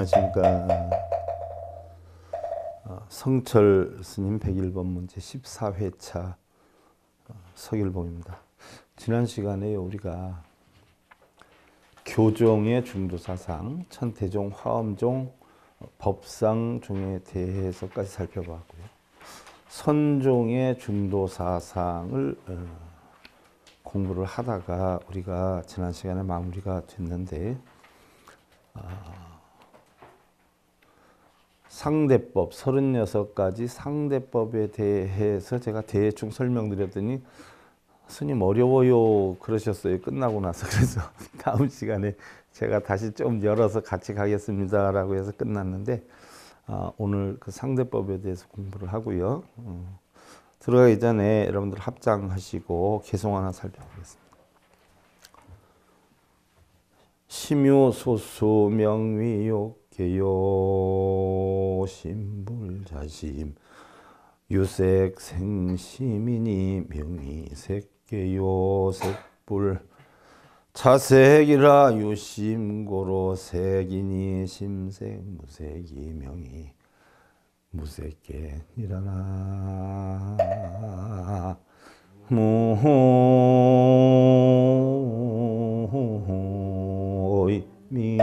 안녕하십니까. 어, 성철 스님 101번 문제 14회차 서길봉입니다. 어, 지난 시간에 우리가 교종의 중도사상, 천태종, 화엄종, 어, 법상 중에 대해서까지 살펴봤고요. 선종의 중도사상을 공부를 하다가 우리가 지난 시간에 마무리가 됐는데 아, 상대법 36가지 상대법에 대해서 제가 대충 설명드렸더니 스님 어려워요 그러셨어요 끝나고 나서 그래서 다음 시간에 제가 다시 좀 열어서 같이 가겠습니다 라고 해서 끝났는데 아, 오늘 그 상대법에 대해서 공부를 하고요 음, 들어가기 전에 여러분들 합장하시고 개송 하나 살펴보겠습니다 심요소수 명위욕 개요 심불자심 유색 생시민이 명이 색개요 색불 차색이라 유심고로 색이니 심색 무색이 명이 무색계일어나 무호이 미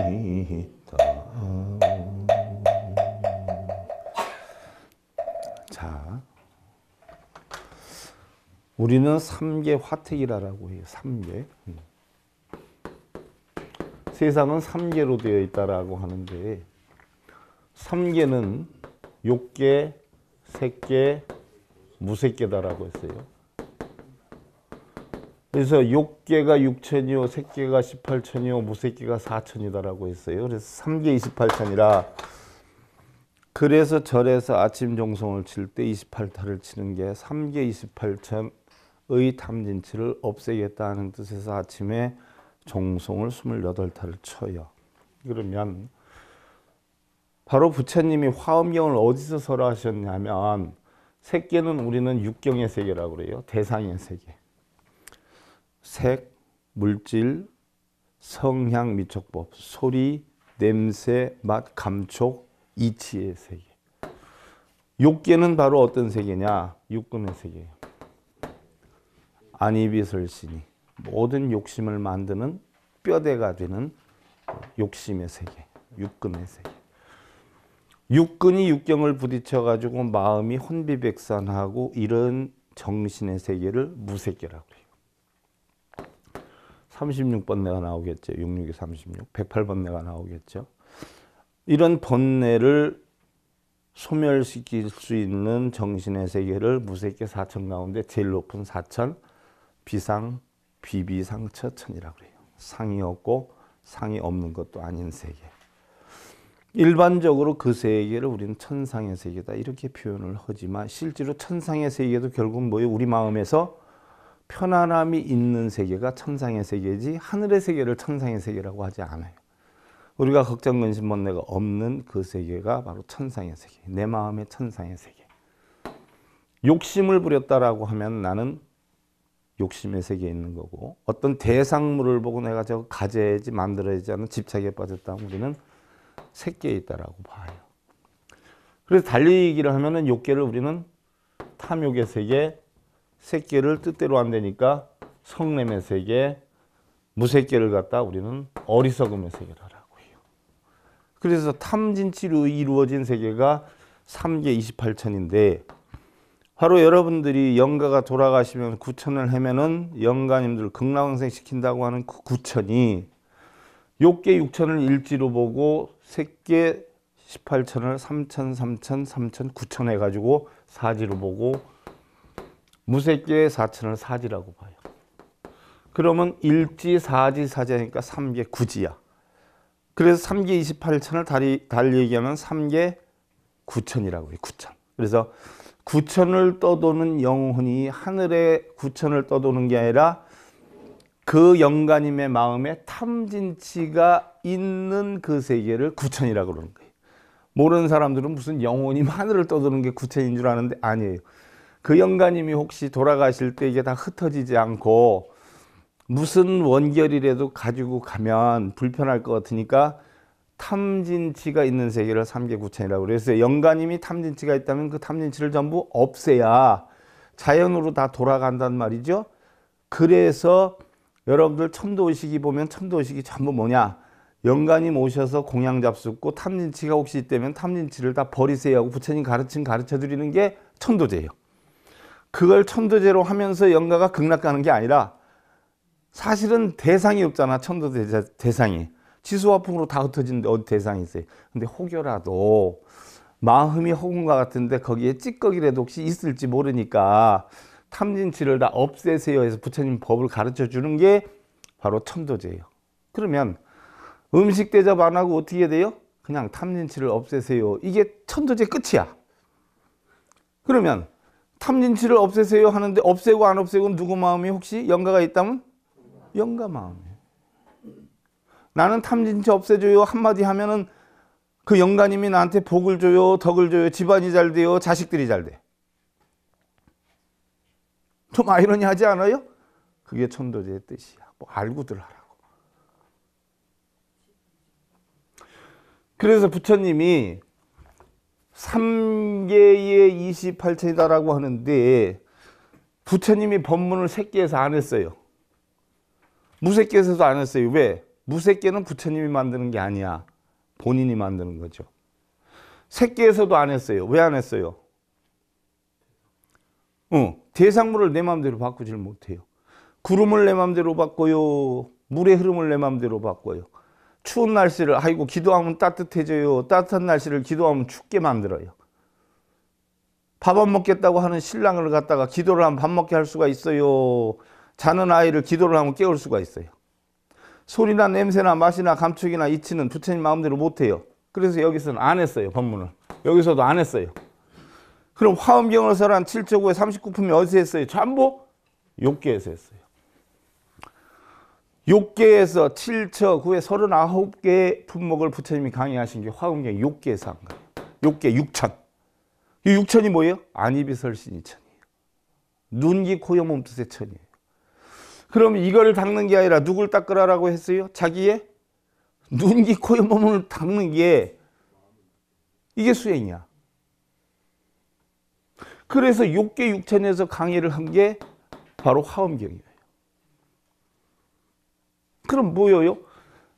우리는 삼계 화택이라고 해요. 3계. 음. 세상은 3계로 되어 있다라고 하는데 3계는 욕계, 색계, 무색계다라고 했어요. 그래서 욕계가 6천이요, 색계가 18천이요, 무색계가 4천이다라고 했어요. 그래서 3계 28천이라 그래서 절에서 아침 종송을 칠 때 28타를 치는 게 3계 28천 의 탐진치를 없애겠다는 뜻에서 아침에 종송을 28타를 쳐요. 그러면 바로 부처님이 화엄경을 어디서 설하셨냐면 색계는 우리는 육경의 세계라고 그래요. 대상의 세계. 색, 물질, 성향, 미촉법, 소리, 냄새, 맛, 감촉, 이치의 세계. 육계는 바로 어떤 세계냐? 육근의 세계예요. 안이비설신이 모든 욕심을 만드는 뼈대가 되는 욕심의 세계, 육근의 세계. 육근이 육경을 부딪혀가지고 마음이 혼비백산하고 이런 정신의 세계를 무색계라고 해요. 36번뇌가 나오겠죠. 6 6 36. 108번뇌가 나오겠죠. 이런 번뇌를 소멸시킬 수 있는 정신의 세계를 무색계 사천 가운데 제일 높은 사천 비상 비비상처천이라고 해요. 상이 없고 상이 없는 것도 아닌 세계. 일반적으로 그 세계를 우리는 천상의 세계다 이렇게 표현을 하지만 실제로 천상의 세계도 결국 뭐예요? 우리 마음에서 편안함이 있는 세계가 천상의 세계지 하늘의 세계를 천상의 세계라고 하지 않아요. 우리가 걱정, 근심, 번뇌가 없는 그 세계가 바로 천상의 세계, 내 마음의 천상의 세계. 욕심을 부렸다라고 하면 나는 욕심의 세계에 있는 거고 어떤 대상물을 보고 내가 저거 가져야지 만들어야지 하는 집착에 빠졌다면 우리는 새끼에 있다라고 봐요. 그래서 달리기를 하면은 욕계를 우리는 탐욕의 세계, 새끼를 뜻대로 안 되니까 성냄의 세계, 무색계를 갖다 우리는 어리석음의 세계라고 해요. 그래서 탐진치로 이루어진 세계가 3계 28천인데 바로 여러분들이 영가가 돌아가시면 구천을 헤매는 영가님들 극락왕생 시킨다고 하는 그 구천이 욕계 육천을 일지로 보고 색계 18천을 3천, 3천, 3천, 9천 해가지고 사지로 보고 무색계 4천을 사지라고 봐요. 그러면 일지, 사지, 사지니까 하 3계 9지야. 그래서 3계 28천을 달리, 달리 얘기하면 3계 9천이라고 해요. 9천. 그래서 구천을 떠도는 영혼이 하늘에 구천을 떠도는 게 아니라 그 영가님의 마음에 탐진치가 있는 그 세계를 구천이라고 그러는 거예요. 모르는 사람들은 무슨 영혼이 하늘을 떠드는 게 구천인 줄 아는데 아니에요. 그 영가님이 혹시 돌아가실 때 이게 다 흩어지지 않고 무슨 원결이라도 가지고 가면 불편할 것 같으니까 탐진치가 있는 세계를 삼계구천이라고 그래서 영가님이 탐진치가 있다면 그 탐진치를 전부 없애야 자연으로 다 돌아간단 말이죠. 그래서 여러분들 천도의식이 보면 천도의식이 전부 뭐냐 영가님 오셔서 공양 잡숫고 탐진치가 혹시 있다면 탐진치를 다 버리세요 하고 부처님 가르침 가르쳐 드리는 게 천도제예요. 그걸 천도제로 하면서 영가가 극락가는 게 아니라 사실은 대상이 없잖아 천도 대상이 지수화풍으로 다 흩어지는데 어디 대상이 있어요. 근데 혹여라도 마음이 허군과 같은데 거기에 찌꺼기라도 혹시 있을지 모르니까 탐진치를 다 없애세요 해서 부처님 법을 가르쳐 주는 게 바로 천도제예요. 그러면 음식 대접 안 하고 어떻게 해야 돼요? 그냥 탐진치를 없애세요. 이게 천도제 끝이야. 그러면 탐진치를 없애세요 하는데 없애고 안 없애고 누구 마음이 혹시 영가가 있다면? 영가 마음이 나는 탐진치 없애줘요 한마디 하면은 그 영가님이 나한테 복을 줘요 덕을 줘요 집안이 잘 돼요 자식들이 잘 돼. 좀 아이러니하지 않아요? 그게 천도제의 뜻이야. 뭐 알고들 하라고. 그래서 부처님이 3개의 2 8체이다라고 하는데 부처님이 법문을 새끼에서 안 했어요. 무새끼에서도안 했어요. 왜? 무색계는 부처님이 만드는 게 아니야. 본인이 만드는 거죠. 색계에서도 안 했어요. 왜 안 했어요? 어, 대상물을 내 마음대로 바꾸질 못해요. 구름을 내 마음대로 바꿔요. 물의 흐름을 내 마음대로 바꿔요. 추운 날씨를 아이고 기도하면 따뜻해져요. 따뜻한 날씨를 기도하면 춥게 만들어요. 밥 안 먹겠다고 하는 신랑을 갖다가 기도를 하면 밥 먹게 할 수가 있어요. 자는 아이를 기도를 하면 깨울 수가 있어요. 소리나 냄새나 맛이나 감촉이나 이치는 부처님 마음대로 못해요. 그래서 여기서는 안 했어요. 법문을. 여기서도 안 했어요. 그럼 화엄경을 설한 7조구의 39품이 어디서 했어요? 전부 욕계에서 했어요. 욕계에서 7처 9의 39개의 품목을 부처님이 강의하신 게 화엄경 욕계에서 한 거예요. 욕계 6천. 이 6천이 뭐예요? 안입이 설신이 천이에요. 눈기 코여 몸뜻의 천이에요. 그럼 이거를 닦는 게 아니라 누굴 닦으라라고 했어요? 자기의 눈기 코 몸을 닦는 게 이게 수행이야. 그래서 욕계 육천에서 강의를 한 게 바로 화엄경이에요. 그럼 뭐예요?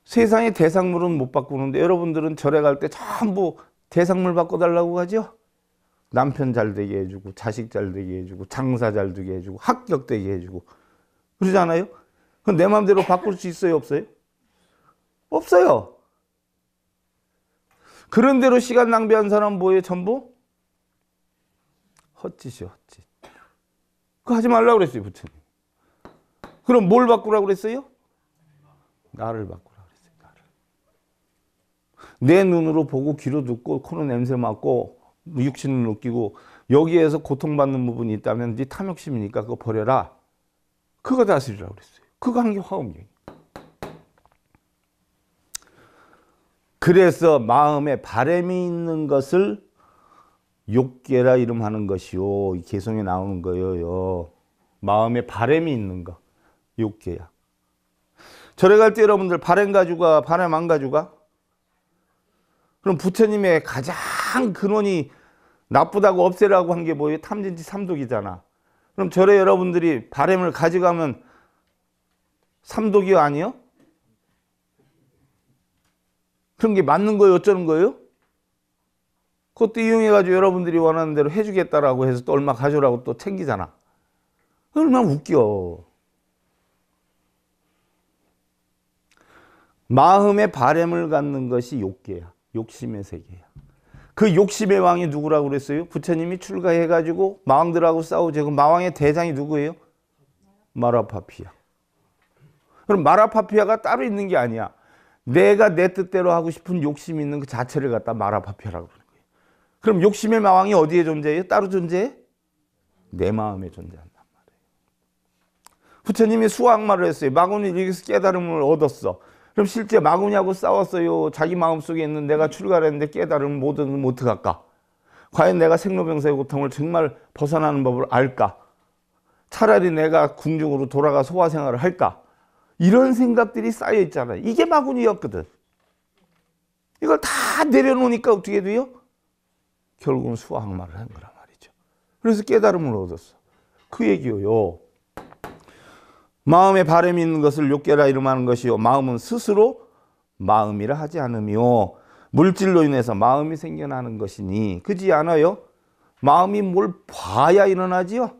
세상의 대상물은 못 바꾸는데 여러분들은 절에 갈 때 전부 대상물 바꿔달라고 하죠? 남편 잘 되게 해주고 자식 잘 되게 해주고 장사 잘 되게 해주고 합격 되게 해주고 그러지 않아요? 그내 마음대로 바꿀 수 있어요? 없어요? 없어요. 그런 대로 시간 낭비한 사람 뭐예요? 전부? 헛짓이요, 헛짓. 그 하지 말라고 그랬어요, 부처님. 그럼 뭘 바꾸라고 그랬어요? 나를 바꾸라고 그랬어요, 나를. 내 눈으로 보고 귀로 듣고 코로 냄새 맡고 육신을 느끼고 여기에서 고통받는 부분이 있다면 네 탐욕심이니까 그거 버려라. 그거 다스리라고 그랬어요. 그거 한게 화엄령. 그래서 마음에 바램이 있는 것을 욕계라 이름하는 것이요. 개성에 나오는 거예요. 마음에 바램이 있는 것. 욕계야. 절에 갈 때 여러분들 바램 가져가, 바램 안 가져가? 그럼 부처님의 가장 근원이 나쁘다고 없애라고 한 게 뭐예요? 탐진치 삼독이잖아. 그럼 절에 여러분들이 바램을 가져가면 삼독이 아니요? 그런 게 맞는 거예요? 어쩌는 거예요? 그것도 이용해가지고 여러분들이 원하는 대로 해주겠다라고 해서 또 얼마 가져라고 또 챙기잖아. 얼마나 웃겨. 마음의 바램을 갖는 것이 욕계야. 욕심의 세계야. 그 욕심의 왕이 누구라고 그랬어요? 부처님이 출가해가지고 마왕들하고 싸우죠. 마왕의 대장이 누구예요? 마라파피아. 그럼 마라파피아가 따로 있는 게 아니야. 내가 내 뜻대로 하고 싶은 욕심이 있는 그 자체를 갖다 마라파피아라고 부는 거예요. 그럼 욕심의 마왕이 어디에 존재해요? 따로 존재해? 내 마음에 존재한단 말이에요. 부처님이 수학말을 했어요. 마군을 일으서 깨달음을 얻었어. 그럼 실제 마구냐고 싸웠어요. 자기 마음속에 있는 내가 출가했는데 를 깨달음 못은 어떡할까? 과연 내가 생로병사의 고통을 정말 벗어나는 법을 알까? 차라리 내가 궁중으로 돌아가 소화 생활을 할까? 이런 생각들이 쌓여 있잖아요. 이게 마구니였거든. 이걸 다 내려놓으니까 어떻게 돼요? 결국은 수학말을 한 거란 말이죠. 그래서 깨달음을 얻었어. 그 얘기요. 마음의 바람이 있는 것을 욕되라 이름하는 것이요 마음은 스스로 마음이라 하지 않으며 물질로 인해서 마음이 생겨나는 것이니 그지 않아요? 마음이 뭘 봐야 일어나지요?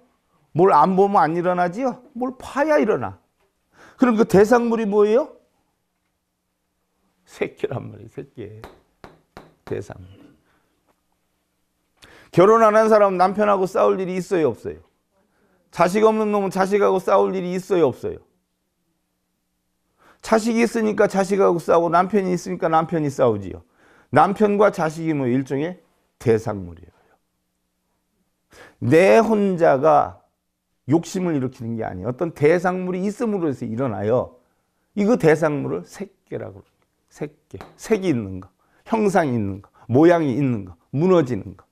뭘 안 보면 안 일어나지요? 뭘 봐야 일어나. 그럼 그 대상물이 뭐예요? 새끼란 말이에요. 새끼. 대상물. 결혼 안 한 사람 남편하고 싸울 일이 있어요? 없어요? 자식 없는 놈은 자식하고 싸울 일이 있어요 없어요? 자식이 있으니까 자식하고 싸우고 남편이 있으니까 남편이 싸우지요. 남편과 자식이 뭐 일종의 대상물이에요. 내 혼자가 욕심을 일으키는 게 아니에요. 어떤 대상물이 있음으로 해서 일어나요. 이거 대상물을 색계라고 그러죠. 색계. 색이 있는 거, 형상이 있는 거, 모양이 있는 거, 무너지는 거.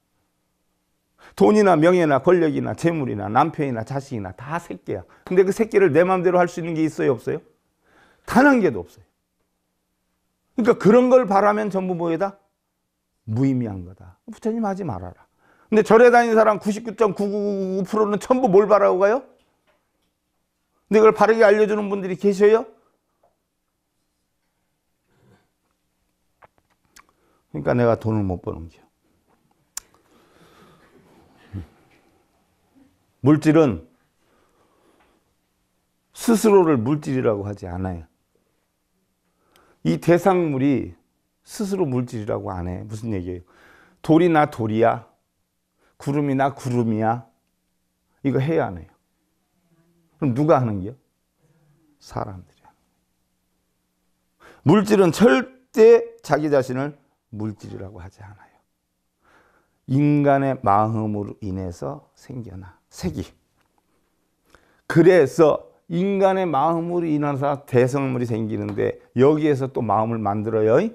돈이나 명예나 권력이나 재물이나 남편이나 자식이나 다 새끼야. 근데 그 새끼를 내 마음대로 할 수 있는 게 있어요? 없어요? 단 한 개도 없어요. 그러니까 그런 걸 바라면 전부 뭐에다? 무의미한 거다. 부처님 하지 말아라. 근데 절에 다니는 사람 99.999%는 전부 뭘 바라고 가요? 근데 이걸 바르게 알려주는 분들이 계셔요? 그러니까 내가 돈을 못 버는 거야. 물질은 스스로를 물질이라고 하지 않아요. 이 대상물이 스스로 물질이라고 안 해. 무슨 얘기예요? 돌이나 돌이야. 구름이나 구름이야. 이거 해야 안 해요. 그럼 누가 하는 게요? 사람들이 하 물질은 절대 자기 자신을 물질이라고 하지 않아요. 인간의 마음으로 인해서 생겨나. 색이. 그래서 인간의 마음으로 인해서 대성물이 생기는데 여기에서 또 마음을 만들어요.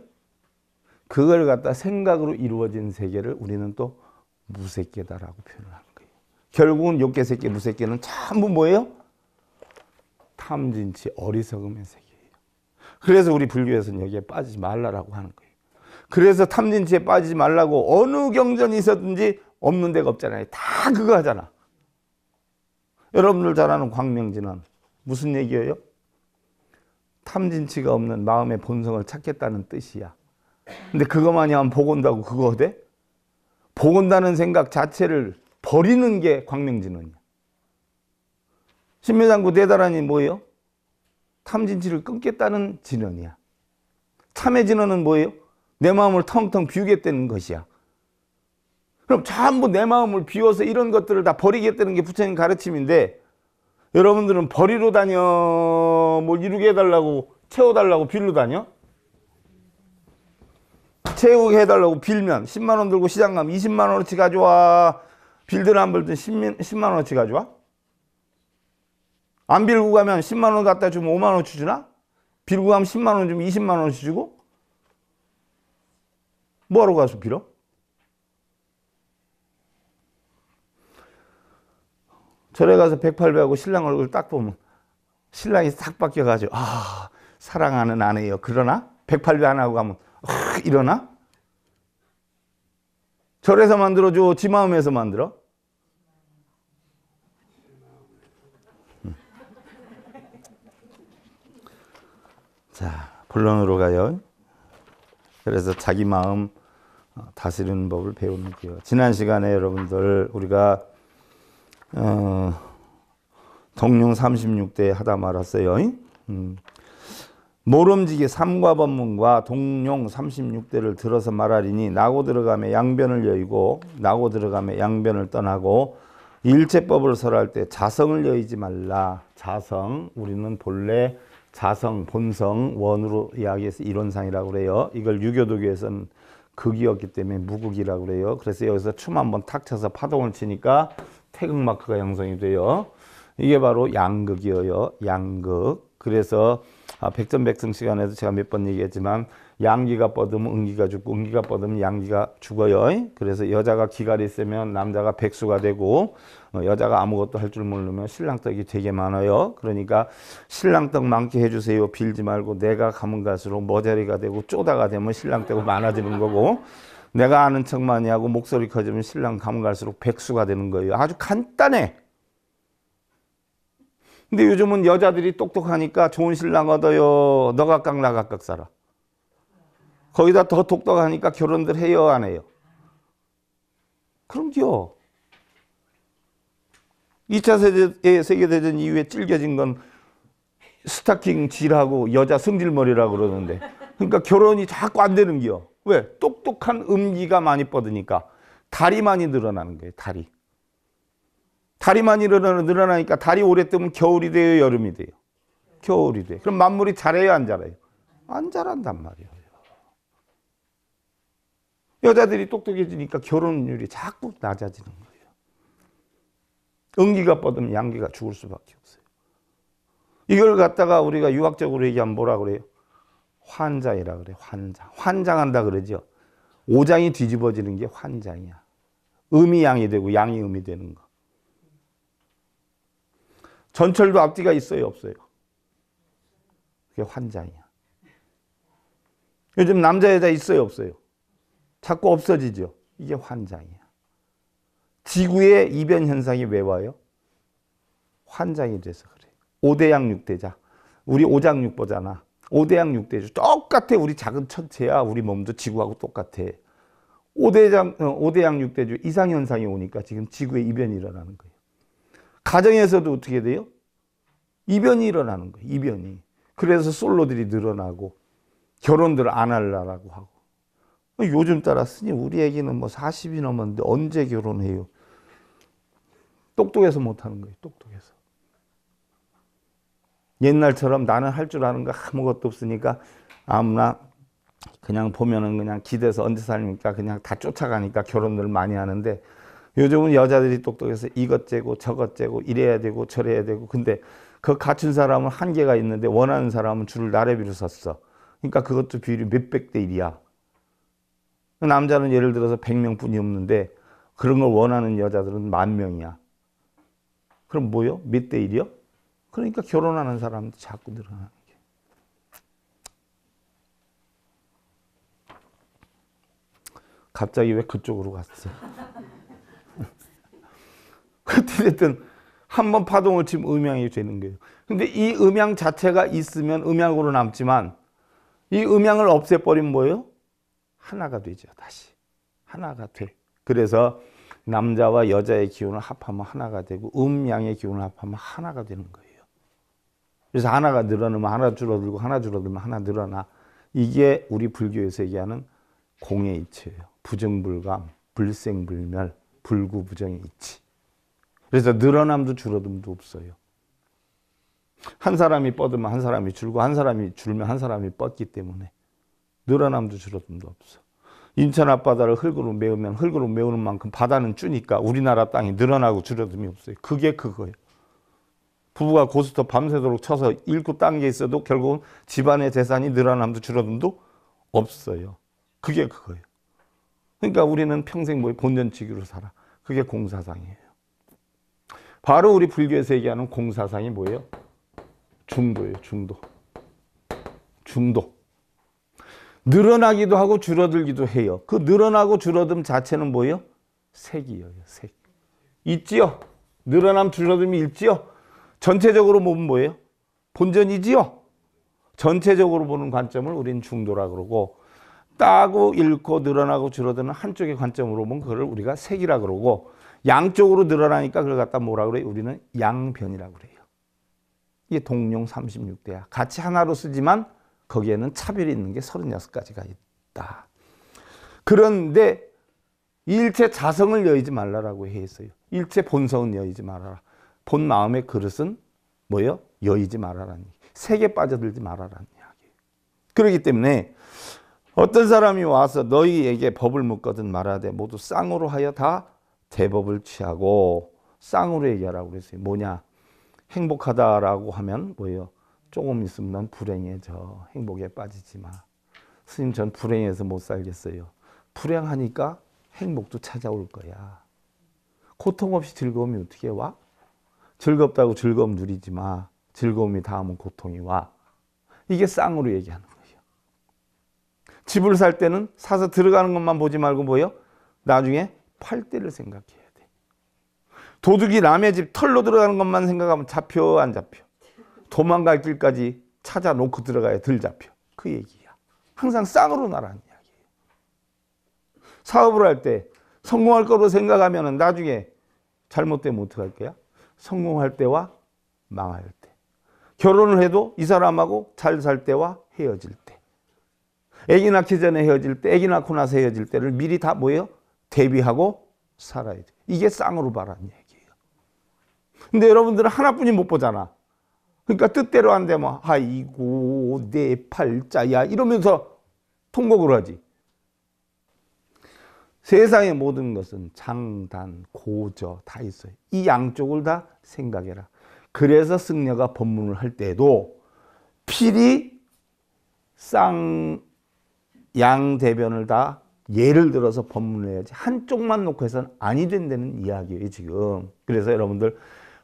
그걸 갖다 생각으로 이루어진 세계를 우리는 또 무색계다라고 표현을 하는 거예요. 결국은 욕계 세계, 무색계는 전부 뭐예요? 탐진치 어리석음의 세계예요. 그래서 우리 불교에서는 여기에 빠지지 말라라고 하는 거예요. 그래서 탐진치에 빠지지 말라고 어느 경전이 있었든지 없는 데가 없잖아요. 다 그거 하잖아. 여러분들 잘 아는 광명진원 무슨 얘기예요? 탐진치가 없는 마음의 본성을 찾겠다는 뜻이야. 근데 그것만이 하면 복 온다고 그거 돼? 복 온다는 생각 자체를 버리는 게 광명진원이야. 신묘장구 대다란이 뭐예요? 탐진치를 끊겠다는 진원이야. 참의 진원은 뭐예요? 내 마음을 텅텅 비우겠다는 것이야. 그럼 전부 내 마음을 비워서 이런 것들을 다 버리겠다는 게 부처님 가르침인데 여러분들은 버리로 다녀 뭘 이루게 해달라고 채워달라고 빌로 다녀 채우게 해달라고 빌면 10만원 들고 시장 가면 20만원어치 가져와 빌든 안 빌든 10만원어치 가져와 안 빌고 가면 10만원 갖다 주면 5만원어치 주나 빌고 가면 10만원 주면 20만원어치 주고 뭐하러 가서 빌어 절에 가서 108배하고 신랑 얼굴 딱 보면 신랑이 싹 바뀌어가지고 아 사랑하는 아내요 그러나 108배 안 하고 가면 아, 이러나 절에서 만들어줘 지 마음에서 만들어 음. 자 본론으로 가요 그래서 자기 마음 어, 다스리는 법을 배우는 기요 지난 시간에 여러분들 우리가 어, 동룡 36대 하다 말았어요. 음. 모름지기 삼과법문과 동룡 36대를 들어서 말하리니 나고 들어가며 양변을 여의고 나고 들어가며 양변을 떠나고 일체법을 설할 때 자성을 여의지 말라. 자성 우리는 본래 자성 본성 원으로 이야기해서 이론상이라고 그래요. 이걸 유교도교에서는 극이었기 때문에 무극이라고 그래요. 그래서 여기서 춤 한번 탁 쳐서 파동을 치니까 태극마크가 형성이 돼요. 이게 바로 양극이에요. 양극. 그래서 아, 백전백승 시간에도 제가 몇 번 얘기했지만 양기가 뻗으면 응기가 죽고 응기가 뻗으면 양기가 죽어요. 그래서 여자가 기갈이 세면 남자가 백수가 되고 어, 여자가 아무것도 할 줄 모르면 신랑떡이 되게 많아요. 그러니까 신랑떡 많게 해주세요. 빌지 말고 내가 가면 갈수록 머저리가 되고 쪼다가 되면 신랑떡이 많아지는 거고 내가 아는 척 많이 하고 목소리 커지면 신랑 가면 갈수록 백수가 되는 거예요. 아주 간단해. 근데 요즘은 여자들이 똑똑하니까 좋은 신랑 얻어요. 너가 깍 나가 깍 살아. 거기다 더 똑똑하니까 결혼들 해요 안 해요? 그럼요. 2차 예, 세계대전 이후에 찔겨진 건 스타킹 질하고 여자 승질머리라고 그러는데 그러니까 결혼이 자꾸 안 되는 기요. 왜? 똑똑한 음기가 많이 뻗으니까 다리 많이 늘어나는 거예요. 다리. 다리 많이 늘어나니까 다리 오래 뜨면 겨울이 돼요? 여름이 돼요? 겨울이 돼요. 그럼 만물이 자라요? 안 자라요? 안 자란단 말이에요. 여자들이 똑똑해지니까 결혼율이 자꾸 낮아지는 거예요. 응기가 뻗으면 양기가 죽을 수밖에 없어요. 이걸 갖다가 우리가 유학적으로 얘기하면 뭐라 그래요? 환장이라 그래 환장. 환장한다 그러죠. 오장이 뒤집어지는 게 환장이야. 음이 양이 되고 양이 음이 되는 거. 전철도 앞뒤가 있어요, 없어요? 그게 환장이야. 요즘 남자 여자 있어요, 없어요? 자꾸 없어지죠. 이게 환장이야. 지구에 이변 현상이 왜 와요? 환장이 돼서 그래. 5대양 6대자. 우리 5장 6보잖아. 5대양 6대주. 똑같아. 우리 작은 천체야. 우리 몸도 지구하고 똑같아. 5대장, 5대양 어, 6대주 이상현상이 오니까 지금 지구에 이변이 일어나는 거예요. 가정에서도 어떻게 돼요? 이변이 일어나는 거예요. 이변이. 그래서 솔로들이 늘어나고 결혼들 안 하려고 하고 뭐 요즘 따라으니 우리 애기는 뭐 40이 넘었는데 언제 결혼해요? 똑똑해서 못하는 거예요. 똑똑해서. 옛날처럼 나는 할 줄 아는 거 아무것도 없으니까 아무나 그냥 보면은 그냥 기대서 언제 살입니까? 그냥 다 쫓아가니까 결혼을 많이 하는데 요즘은 여자들이 똑똑해서 이것 재고 저것 재고 이래야 되고 저래야 되고 근데 그 갖춘 사람은 한계가 있는데 원하는 사람은 줄을 나래비로 섰어. 그러니까 그것도 비율이 몇 백 대 일이야. 남자는 예를 들어서 100명 뿐이 없는데 그런 걸 원하는 여자들은 만 명이야. 그럼 뭐요? 몇 대 1이요? 그러니까 결혼하는 사람도 자꾸 늘어나는 게. 갑자기 왜 그쪽으로 갔어? 어쨌든 한번 파동을 치면 음양이 되는 거예요. 근데 이 음양 자체가 있으면 음양으로 남지만 이 음양을 없애버리면 뭐예요? 하나가 되죠. 다시 하나가 돼. 그래서 남자와 여자의 기운을 합하면 하나가 되고 음양의 기운을 합하면 하나가 되는 거예요. 그래서 하나가 늘어나면 하나 줄어들고 하나 줄어들면 하나 늘어나. 이게 우리 불교에서 얘기하는 공의 이치예요. 부정불감, 불생불멸, 불구부정의 이치. 그래서 늘어남도 줄어듦도 없어요. 한 사람이 뻗으면 한 사람이 줄고 한 사람이 줄면 한 사람이 뻗기 때문에 늘어남도 줄어듦도 없어. 인천 앞바다를 흙으로 메우면 흙으로 메우는 만큼 바다는 주니까 우리나라 땅이 늘어나고 줄어듦이 없어요. 그게 그거예요. 부부가 고스톱 밤새도록 쳐서 읽고 딴게 있어도 결국은 집안의 재산이 늘어남도 줄어듦도 없어요. 그게 그거예요. 그러니까 우리는 평생 뭐 본전치기로 살아. 그게 공사상이에요. 바로 우리 불교에서 얘기하는 공사상이 뭐예요? 중도예요. 중도. 중도. 늘어나기도 하고 줄어들기도 해요. 그 늘어나고 줄어듦 자체는 뭐예요? 색이에요. 색. 있지요. 늘어남 줄어듦이 있지요. 전체적으로 보면 뭐예요? 본전이지요. 전체적으로 보는 관점을 우린 중도라 그러고 따고 읽고 늘어나고 줄어드는 한쪽의 관점으로 보면 그걸 우리가 색이라 그러고 양쪽으로 늘어나니까 그걸 갖다 뭐라 그래요? 우리는 양변이라 그래요. 이게 동룡 36대야. 같이 하나로 쓰지만 거기에는 차별이 있는 게 36가지가 있다. 그런데 일체 자성을 여의지 말라라고 해어요 일체 본성은 여의지 말아라. 본 마음의 그릇은 뭐요? 여의지 말아라니. 세계 빠져들지 말아라는 그렇기 때문에 어떤 사람이 와서 너희에게 법을 묻거든 말하되 모두 쌍으로 하여 다 대법을 취하고 쌍으로 얘기하라고 그랬어요. 뭐냐? 행복하다라고 하면 뭐예요? 조금 있으면 난 불행해져. 행복에 빠지지 마. 스님 전 불행해서 못 살겠어요. 불행하니까 행복도 찾아올 거야. 고통 없이 즐거움이 어떻게 와? 즐겁다고 즐거움 누리지 마. 즐거움이 다음은 고통이 와. 이게 쌍으로 얘기하는 거예요. 집을 살 때는 사서 들어가는 것만 보지 말고 뭐요? 나중에 팔 때를 생각해야 돼. 도둑이 남의 집 털로 들어가는 것만 생각하면 잡혀 안 잡혀? 도망갈 길까지 찾아놓고 들어가야 들 잡혀. 그 얘기야. 항상 쌍으로 나라는 이야기예요. 사업을 할 때 성공할 거로 생각하면 나중에 잘못되면 어떡할 거야? 성공할 때와 망할 때. 결혼을 해도 이 사람하고 잘 살 때와 헤어질 때. 애기 낳기 전에 헤어질 때, 애기 낳고 나서 헤어질 때를 미리 다뭐예 대비하고 살아야 돼. 이게 쌍으로 바라는 얘기예요. 근데 여러분들은 하나뿐이 못 보잖아. 그러니까 뜻대로 안 되면 뭐. 아이고 내 팔자야 이러면서 통곡을 하지. 세상의 모든 것은 장단, 고저 다 있어요. 이 양쪽을 다 생각해라. 그래서 승려가 법문을 할 때도 필히 쌍, 양 대변을 다 예를 들어서 법문을 해야지 한쪽만 놓고 해서는 아니 된다는 이야기예요 지금. 그래서 여러분들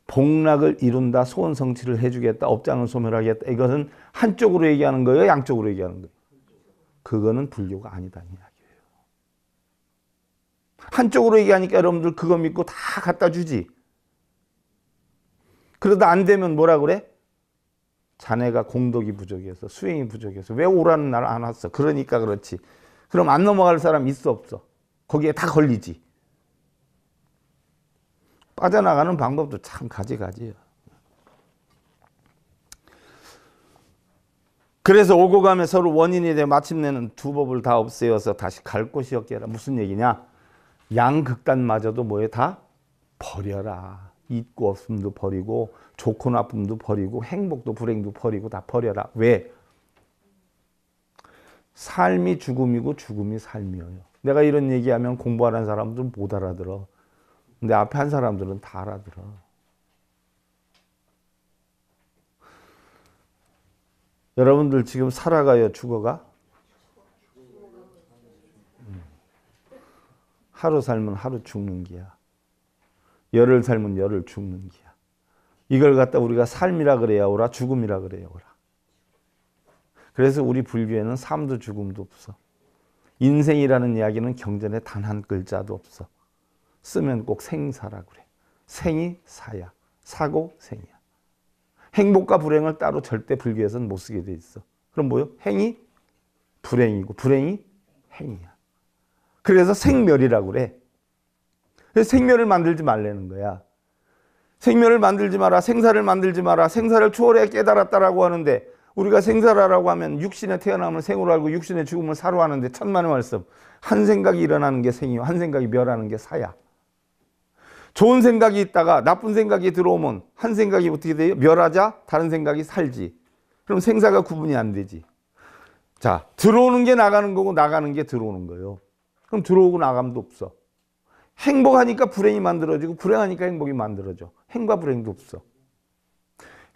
복락을 이룬다, 소원 성취를 해주겠다, 업장을 소멸하겠다. 이것은 한쪽으로 얘기하는 거예요? 양쪽으로 얘기하는 거예요? 그거는 불교가 아니다는 이야기예요. 한쪽으로 얘기하니까 여러분들 그거 믿고 다 갖다 주지. 그러다 안 되면 뭐라 그래? 자네가 공덕이 부족해서 수행이 부족해서 왜 오라는 날 안 왔어? 그러니까 그렇지. 그럼 안 넘어갈 사람 있어 없어? 거기에 다 걸리지. 빠져나가는 방법도 참가지가지요 그래서 오고 가면 서로 원인이 돼 마침내는 두 법을 다 없애어서 다시 갈 곳이 없게 라 무슨 얘기냐? 양극단마저도 뭐에 다 버려라. 있고 없음도 버리고 좋고 나쁨도 버리고 행복도 불행도 버리고 다 버려라. 왜? 삶이 죽음이고 죽음이 삶이에요. 내가 이런 얘기하면 공부하는 사람들은 못 알아들어. 근데 앞에 한 사람들은 다 알아들어. 여러분들 지금 살아가요, 죽어가? 음. 하루 살면 하루 죽는 기야. 열을 살면 열을 죽는 기야. 이걸 갖다 우리가 삶이라 그래야 오라, 죽음이라 그래야 오라. 그래서 우리 불교에는 삶도 죽음도 없어. 인생이라는 이야기는 경전에 단 한 글자도 없어. 쓰면 꼭 생사라 그래. 생이 사야. 사고 생이야. 행복과 불행을 따로 절대 불교에서는 못 쓰게 돼 있어. 그럼 뭐요? 행이 불행이고 불행이 행이야. 그래서 생멸이라고 그래. 그래서 생멸을 만들지 말라는 거야. 생멸을 만들지 마라. 생사를 만들지 마라. 생사를 초월해 깨달았다라고 하는데 우리가 생사라라고 하면 육신에 태어나면 생으로 알고 육신의 죽음을 사로 하는데 천만의 말씀. 한 생각이 일어나는 게 생이요. 한 생각이 멸하는 게 사야. 좋은 생각이 있다가 나쁜 생각이 들어오면 한 생각이 어떻게 돼요? 멸하자 다른 생각이 살지. 그럼 생사가 구분이 안 되지. 자, 들어오는 게 나가는 거고 나가는 게 들어오는 거예요. 그럼 들어오고 나감도 없어. 행복하니까 불행이 만들어지고 불행하니까 행복이 만들어져. 행과 불행도 없어.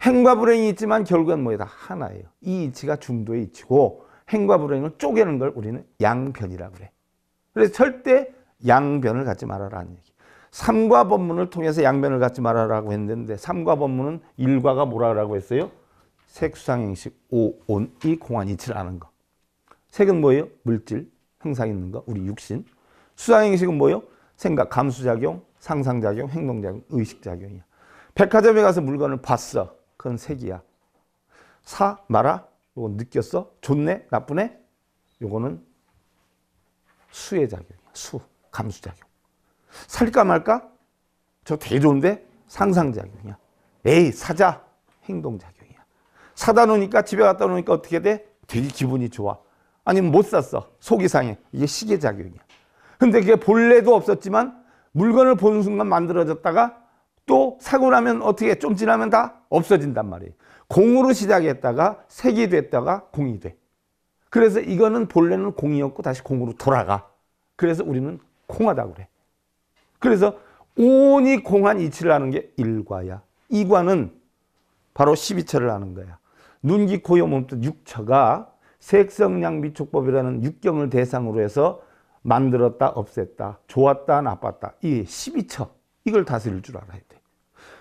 행과 불행이 있지만 결국은 뭐예요? 다 하나예요. 이 이치가 중도의 이치고 행과 불행을 쪼개는 걸 우리는 양변이라 그래. 그래서 절대 양변을 갖지 말아라 는 얘기. 삼과 법문을 통해서 양면을 갖지 말아라고 했는데 삼과 법문은 일과가 뭐라고 했어요? 색수상행식 오온이 공안이치를 아는 거. 색은 뭐예요? 물질, 형상 있는 거, 우리 육신. 수상행식은 뭐예요? 생각, 감수작용, 상상작용, 행동작용, 의식작용이야. 백화점에 가서 물건을 봤어. 그건 색이야. 사, 마라. 요건 느꼈어. 좋네, 나쁘네. 요거는 수의 작용이야. 수, 감수작용. 살까 말까? 저 되게 좋은데? 상상작용이야. 에이, 사자. 행동작용이야. 사다 놓으니까 집에 갖다 놓으니까 어떻게 돼? 되게 기분이 좋아. 아니면 못 샀어. 속이 상해. 이게 시계작용이야. 근데 그게 본래도 없었지만 물건을 보는 순간 만들어졌다가 또 사고 나면 어떻게 좀 지나면 다 없어진단 말이에요. 공으로 시작했다가 색이 됐다가 공이 돼. 그래서 이거는 본래는 공이었고 다시 공으로 돌아가. 그래서 우리는 콩하다 그래. 그래서 온이 공한 이치를 하는게일과야이과는 바로 12처를 하는 거야. 눈기 코요 몸뜻 6처가 색성량비 촉법이라는 육경을 대상으로 해서 만들었다 없앴다 좋았다 나빴다 이 12처 이걸 다스릴 줄 알아야 돼.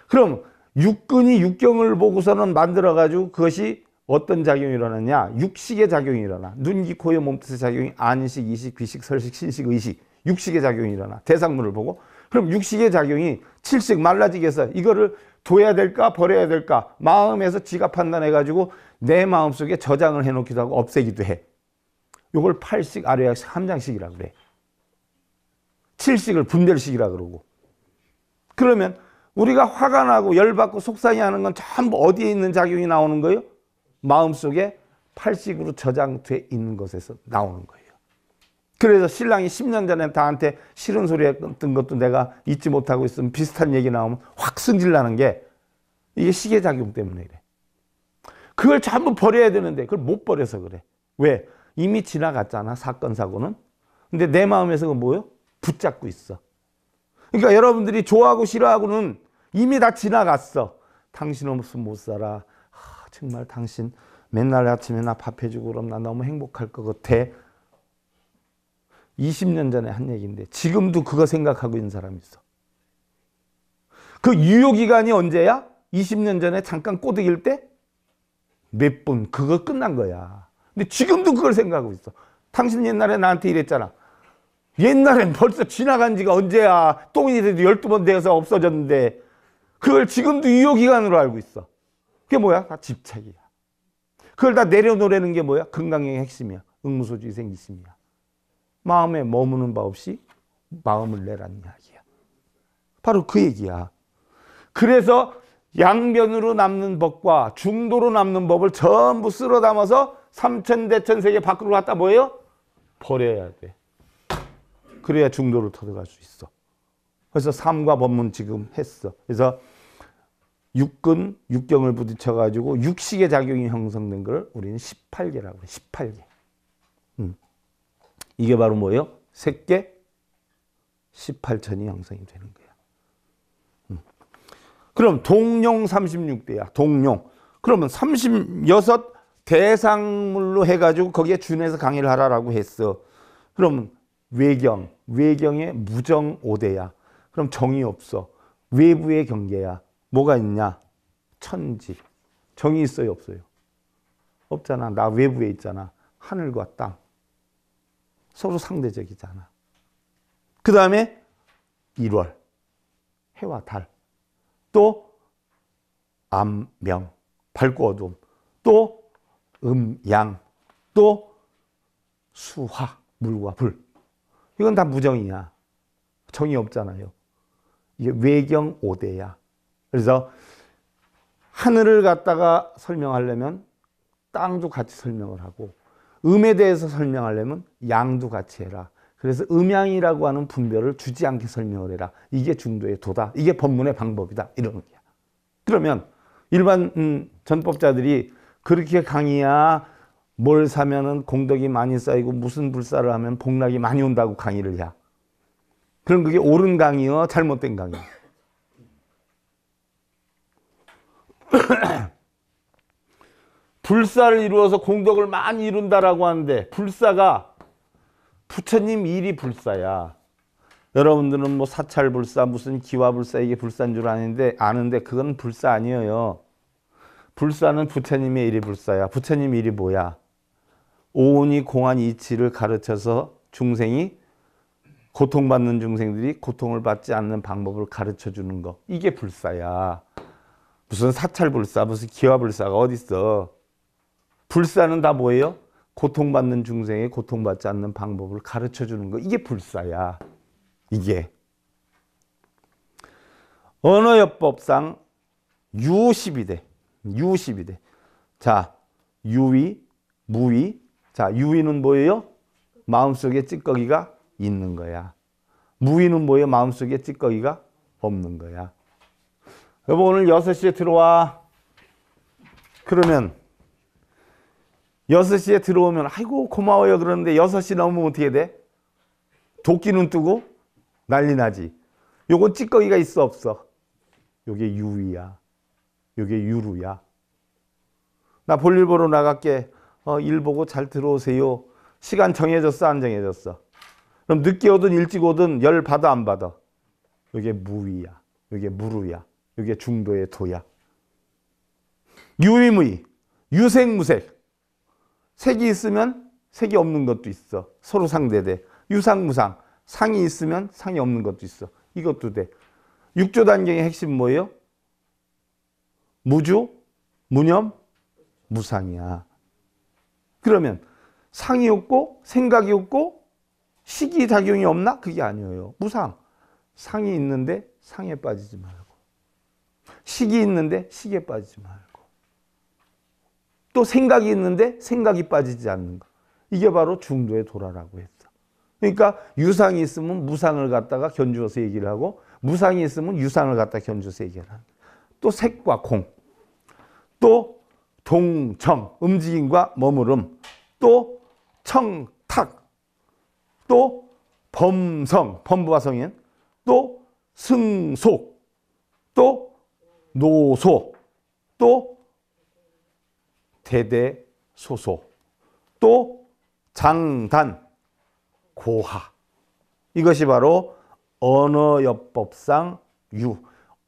그럼 육근이 육경을 보고서는 만들어 가지고 그것이 어떤 작용이 일어나냐 육식의 작용이 일어나 눈기 코요 몸뜻의 작용이 안식 이식 귀식 설식 신식 의식 육식의 작용이 일어나 대상물을 보고 그럼 육식의 작용이 칠식 말라지게 해서 이거를 둬야 될까 버려야 될까 마음에서 지가 판단해 가지고 내 마음속에 저장을 해 놓기도 하고 없애기도 해 요걸 팔식 아래약 함장식이라 그래 칠식을 분별식이라 그러고 그러면 우리가 화가 나고 열받고 속상해 하는 건 전부 어디에 있는 작용이 나오는 거예요? 마음속에 팔식으로 저장돼 있는 것에서 나오는 거예요 그래서 신랑이 10년 전에 나한테 싫은 소리 했던 것도 내가 잊지 못하고 있으면 비슷한 얘기 나오면 확 승질나는 게 이게 시계작용 때문에 그래. 그걸 전부 버려야 되는데 그걸 못 버려서 그래. 왜? 이미 지나갔잖아 사건 사고는. 근데 내 마음에서 그 뭐요? 붙잡고 있어. 그러니까 여러분들이 좋아하고 싫어하고는 이미 다 지나갔어. 당신 없으면 못 살아. 아, 정말 당신 맨날 아침에 나밥 해주고 그럼 나 너무 행복할 것 같아. 20년 전에 한 얘기인데 지금도 그거 생각하고 있는 사람이 있어. 그 유효기간이 언제야? 20년 전에 잠깐 꼬드길 때? 몇분 그거 끝난 거야. 근데 지금도 그걸 생각하고 있어. 당신 옛날에 나한테 이랬잖아. 옛날엔 벌써 지나간 지가 언제야. 똥이 돼도 12번 돼서 없어졌는데 그걸 지금도 유효기간으로 알고 있어. 그게 뭐야? 다 집착이야. 그걸 다 내려놓으라는 게 뭐야? 건강의 핵심이야. 응무소주의 생기심이야. 마음에 머무는 바 없이 마음을 내라는 이야기야. 바로 그 얘기야. 그래서 양변으로 남는 법과 중도로 남는 법을 전부 쓸어 담아서 삼천대천세계 밖으로 갖다 뭐예요? 버려야 돼. 그래야 중도를 터득할 수 있어. 그래서 삶과 법문 지금 했어. 그래서 육근, 육경을 부딪혀가지고 육식의 작용이 형성된 걸 우리는 18개라고 그 18개. 이게 바로 뭐예요? 새끼 18천이 형성이 되는 거예 음. 그럼 동룡 36대야. 동룡. 그러면 36 대상물로 해가지고 거기에 준해서 강의를 하라라고 했어. 그럼 외경, 외경에 무정 5대야. 그럼 정이 없어. 외부의 경계야. 뭐가 있냐? 천지. 정이 있어요 없어요? 없잖아. 나 외부에 있잖아. 하늘과 땅. 서로 상대적이잖아. 그 다음에 1월 해와 달, 또 암명, 밝고 어둠, 또 음양, 또 수화, 물과 불. 이건 다 무정이야. 정이 없잖아요. 이게 외경 5대야. 그래서 하늘을 갖다가 설명하려면 땅도 같이 설명을 하고 음에 대해서 설명하려면 양도 같이 해라. 그래서 음양이라고 하는 분별을 주지 않게 설명을 해라. 이게 중도의 도다. 이게 법문의 방법이다. 이런는 거야. 그러면 일반 음, 전법자들이 그렇게 강의야 뭘 사면은 공덕이 많이 쌓이고 무슨 불사를 하면 복락이 많이 온다고 강의를 해. 그럼 그게 옳은 강의요? 잘못된 강의 불사를 이루어서 공덕을 많이 이룬다라고 하는데 불사가 부처님 일이 불사야. 여러분들은 뭐 사찰불사 무슨 기와불사 이게 불사인 줄 아는데 아는데 그건 불사 아니에요. 불사는 부처님의 일이 불사야. 부처님 일이 뭐야? 오온이 공한 이치를 가르쳐서 중생이 고통받는 중생들이 고통을 받지 않는 방법을 가르쳐 주는 거. 이게 불사야. 무슨 사찰불사 무슨 기와불사가 어디 있어? 불사는 다 뭐예요? 고통받는 중생의 고통받지 않는 방법을 가르쳐 주는 거. 이게 불사야. 이게. 언어요법상 유십이대. 유십이대. 자, 유위, 무위. 자, 유위는 뭐예요? 마음속에 찌꺼기가 있는 거야. 무위는 뭐예요? 마음속에 찌꺼기가 없는 거야. 여보 오늘 6시에 들어와. 그러면 6시에 들어오면 아이고 고마워요 그러는데 6시 넘으면 어떻게 돼? 도끼는 뜨고 난리 나지. 요거 찌꺼기가 있어 없어? 요게 유이야. 요게 유루야. 나 볼일 보러 나갈게. 어, 일 보고 잘 들어오세요. 시간 정해졌어 안 정해졌어? 그럼 늦게 오든 일찍 오든 열 받아 안 받아? 요게 무위야. 요게 무루야. 요게 중도의 도야. 유의무의. 유생무색. 색이 있으면 색이 없는 것도 있어. 서로 상대돼. 유상무상. 상이 있으면 상이 없는 것도 있어. 이것도 돼. 6조 단경의 핵심 뭐예요? 무주, 무념, 무상이야. 그러면 상이 없고 생각이 없고 시기작용이 없나? 그게 아니에요. 무상. 상이 있는데 상에 빠지지 말고. 식이 있는데 식에 빠지지 말고. 또 생각이 있는데 생각이 빠지지 않는 것. 이게 바로 중도의 도라라고 했어 그러니까 유상이 있으면 무상을 갖다가 견주어서 얘기를 하고 무상이 있으면 유상을 갖다 가 견주어서 얘기를 하는 또 색과 공, 또 동, 정, 움직임과 머무름, 또 청, 탁, 또 범성, 범부와 성인, 또 승속, 또 노소, 또 대대소소 또 장단 고하 이것이 바로 언어여법상 유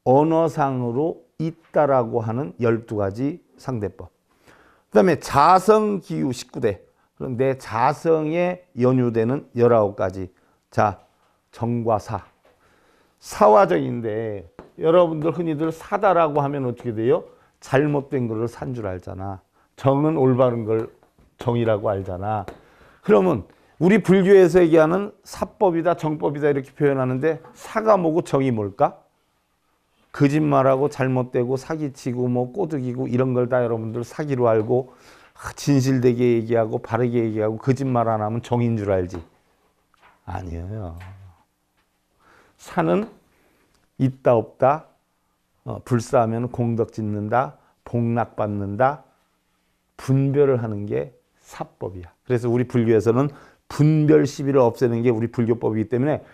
언어상으로 있다라고 하는 12가지 상대법 그 다음에 자성기유 19대 그런데 자성에 연유되는 19가지 자 정과사 사화정인데 여러분들 흔히들 사다라고 하면 어떻게 돼요? 잘못된 거를 산줄 알잖아 정은 올바른 걸 정이라고 알잖아. 그러면 우리 불교에서 얘기하는 사법이다 정법이다 이렇게 표현하는데 사가 뭐고 정이 뭘까? 거짓말하고 잘못되고 사기치고 뭐 꼬드기고 이런 걸 다 여러분들 사기로 알고 아, 진실되게 얘기하고 바르게 얘기하고 거짓말 안 하면 정인 줄 알지. 아니에요. 사는 있다 없다 어, 불사하면 공덕 짓는다 복락 받는다 분별을 하는 게 사법이야. 그래서 우리 불교에서는 분별 시비를 없애는 게 우리 불교법이기 때문에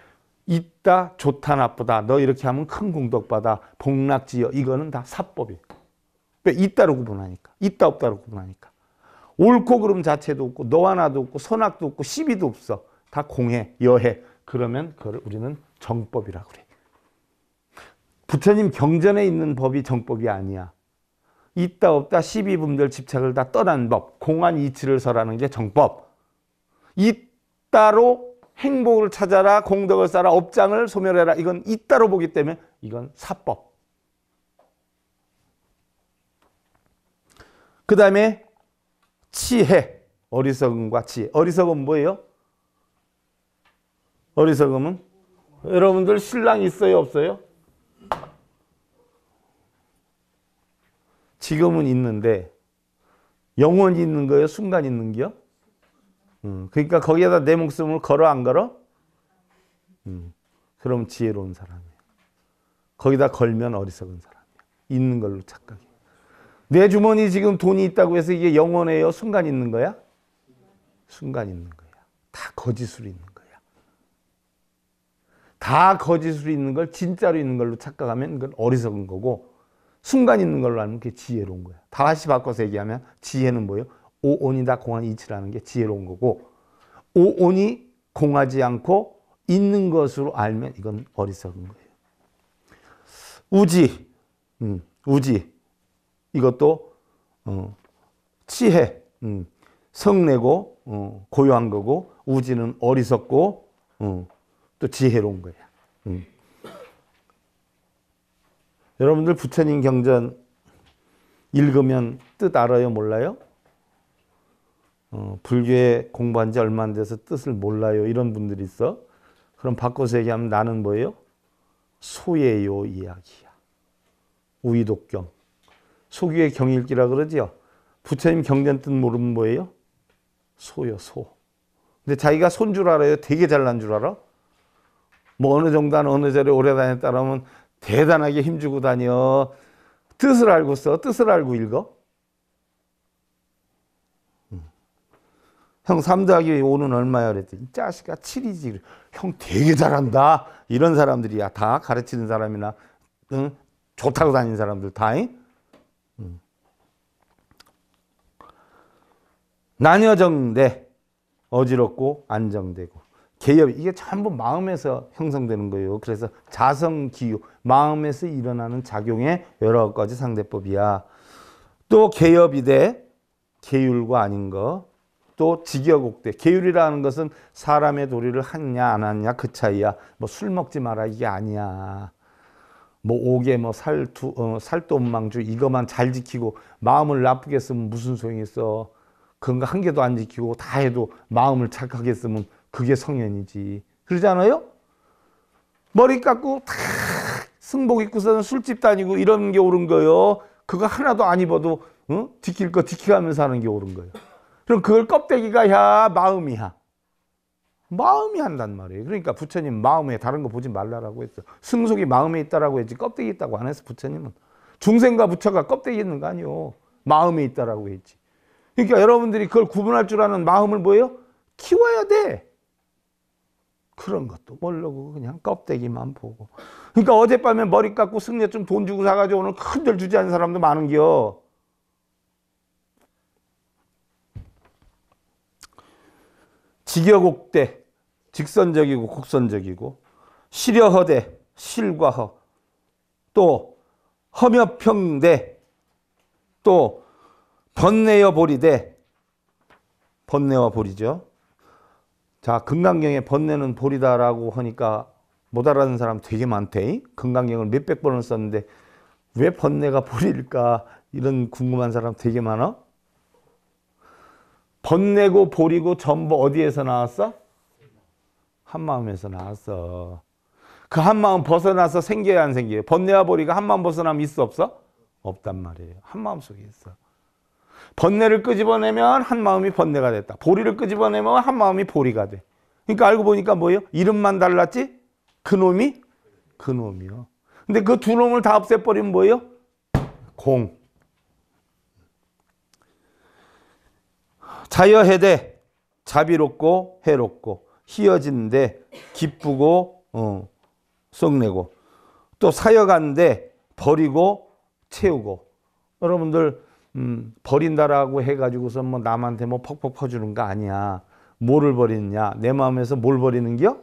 있다, 좋다, 나쁘다, 너 이렇게 하면 큰 공덕받아, 복락지어 이거는 다 사법이에요. 왜? 있다로 구분하니까. 있다, 없다로 구분하니까. 옳고 그름 자체도 없고 너와 나도 없고 선악도 없고 시비도 없어. 다 공해, 여해. 그러면 그걸 우리는 정법이라고 그래. 부처님 경전에 있는 법이 정법이 아니야. 있다 없다 12분별 집착을 다 떠난 법 공안 이치를 설하는 게 정법 있다로 행복을 찾아라 공덕을 쌓아 업장을 소멸해라 이건 있다로 보기 때문에 이건 사법 그 다음에 치해 어리석음과 치해 어리석음 뭐예요? 어리석음은 여러분들 신랑 있어요 없어요? 지금은 있는데 영원히 있는 거예요? 순간 있는 거요? 음, 그러니까 거기에다 내 목숨을 걸어 안 걸어? 음, 그럼 지혜로운 사람이에요. 거기다 걸면 어리석은 사람이에요. 있는 걸로 착각해. 내 주머니 지금 돈이 있다고 해서 이게 영원해요? 순간 있는 거야? 순간 있는 거야. 다 거짓으로 있는 거야. 다 거짓으로 있는 걸 진짜로 있는 걸로 착각하면 그건 어리석은 거고 순간 있는 걸로 알면 그게 지혜로운 거야. 다시 바꿔서 얘기하면 지혜는 뭐예요? 오온이다 공한 이치라는 게 지혜로운 거고 오온이 공하지 않고 있는 것으로 알면 이건 어리석은 거예요. 우지, 음, 우지 이것도 어, 치해, 음, 성내고 어, 고요한 거고 우지는 어리석고 어, 또 지혜로운 거야. 음. 여러분들 부처님 경전 읽으면 뜻 알아요? 몰라요? 어, 불교에 공부한 지 얼마 안 돼서 뜻을 몰라요. 이런 분들이 있어. 그럼 바꿔서 얘기하면 나는 뭐예요? 소예요 이야기야. 우이독경. 소규의 경읽기라 그러지요. 부처님 경전 뜻 모르면 뭐예요? 소요 소. 근데 자기가 손 줄 알아요. 되게 잘난 줄 알아. 뭐 어느 정도 한 어느 절에 오래 다녔다라면 대단하게 힘주고 다녀. 뜻을 알고 써. 뜻을 알고 읽어. 음. 형3 더하기 5는 얼마야? 그랬더니 자식아 7이지. 형 되게 잘한다. 이런 사람들이야. 다 가르치는 사람이나 응? 좋다고 다니는 사람들 다. 응. 나뉘정대 어지럽고 안정되고. 개협 이게 전부 마음에서 형성되는 거예요. 그래서 자성기유 마음에서 일어나는 작용의 여러 가지 상대법이야. 또 개협이되 계율과 아닌 거. 또 직여곡대 계율이라는 것은 사람의 도리를 하느냐 안 하느냐 그 차이야. 뭐 술 먹지 마라 이게 아니야. 뭐 옥에 뭐 살두 어, 살돈망주 이것만 잘 지키고 마음을 나쁘게 쓰면 무슨 소용이 있어. 그런 거한 개도 안 지키고 다 해도 마음을 착하게 쓰면 그게 성현이지. 그러지 않아요? 머리 깎고 탁 승복 입고서는 술집 다니고 이런 게 옳은 거요. 그거 하나도 안 입어도 응? 어? 디킬 거지키가면서 하는 게 옳은 거예요. 그럼 그걸 껍데기가 야 마음이 야. 마음이 한단 말이에요. 그러니까 부처님 마음에 다른 거 보지 말라라고 했어. 승속이 마음에 있다라고 했지 껍데기 있다고 안 해서 부처님은 중생과 부처가 껍데기 있는 거 아니요. 마음에 있다라고 했지. 그러니까 여러분들이 그걸 구분할 줄 아는 마음을 뭐예요? 키워야 돼. 그런 것도 모르고 그냥 껍데기만 보고. 그러니까 어젯밤에 머리 깎고 승려증 돈 주고 사가지고 오늘 큰절 주지 않은 사람도 많은겨. 직여곡대, 직선적이고 곡선적이고, 실여허대, 실과허, 또 허며평대, 또 번뇌여 보리대, 번뇌와 보리죠. 자, 금강경에 번뇌는 보리다라고 하니까 못 알아듣는 사람 되게 많대. 금강경을 몇백 번을 썼는데 왜 번뇌가 볼일까? 이런 궁금한 사람 되게 많아. 번뇌고 볼이고 전부 어디에서 나왔어? 한마음에서 나왔어. 그 한마음 벗어나서 생겨야 안 생겨요? 번뇌와 보리가 한마음 벗어나면 있어 없어? 없단 말이에요. 한마음 속에 있어. 번뇌를 끄집어내면 한 마음이 번뇌가 됐다. 보리를 끄집어내면 한 마음이 보리가 돼. 그러니까 알고 보니까 뭐예요? 이름만 달랐지? 그놈이 그놈이요. 근데 그 두 놈을 다 없애버리면 뭐예요? 공. 자여해대 자비롭고 해롭고 희어진데 기쁘고 어, 썩내고 또 사여간데 버리고 채우고 여러분들 음, 버린다라고 해가지고서 뭐 남한테 뭐 퍽퍽 퍼주는 거 아니야. 뭐를 버리느냐? 내 마음에서 뭘 버리는 겨?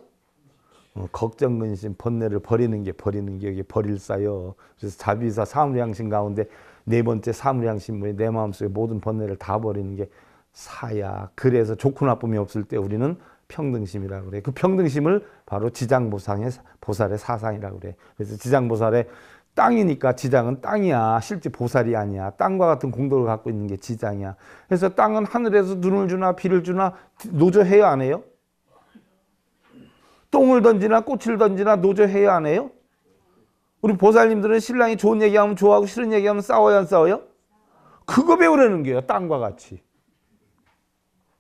어, 걱정, 근심, 번뇌를 버리는 게 버리는 게 여기 버릴싸요. 그래서 자비사 사물양심 가운데 네 번째 사물양심의 내 마음속에 모든 번뇌를 다 버리는 게 사야. 그래서 좋고 나쁨이 없을 때 우리는 평등심이라고 그래. 그 평등심을 바로 지장보상의 보살의 사상이라고 그래. 그래서 지장보살의 땅이니까 지장은 땅이야. 실제 보살이 아니야. 땅과 같은 공덕을 갖고 있는 게 지장이야. 그래서 땅은 하늘에서 눈을 주나 비를 주나 노조해야안 해요? 똥을 던지나 꽃을 던지나 노조해야안 해요? 우리 보살님들은 신랑이 좋은 얘기하면 좋아하고 싫은 얘기하면 싸워요 안 싸워요? 그거 배우라는 거예요. 땅과 같이.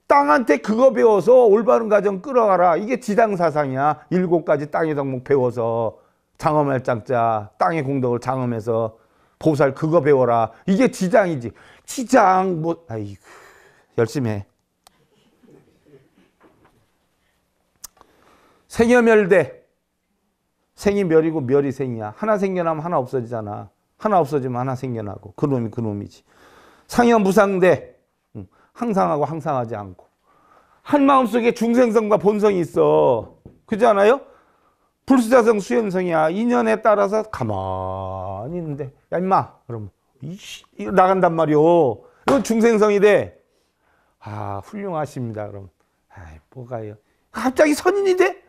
땅한테 그거 배워서 올바른 가정 끌어가라. 이게 지장 사상이야. 일곱 가지 땅의 덕목 배워서. 장엄할 장자 땅의 공덕을 장엄해서 보살 그거 배워라 이게 지장이지 지장 뭐 아이고 열심히 해 생여멸대 생이 멸이고 멸이 생이야 하나 생겨나면 하나 없어지잖아 하나 없어지면 하나 생겨나고 그놈이 그놈이지 상여무상대 항상하고 항상하지 않고 한 마음속에 중생성과 본성이 있어 그렇지 않아요? 불수자성 수염성이야. 인연에 따라서 가만히 있는데 야 임마 그럼 이씨 이거 나간단 말이오. 이건 중생성이 돼. 아 훌륭하십니다. 그럼 아이 뭐가요. 갑자기 선인이 돼?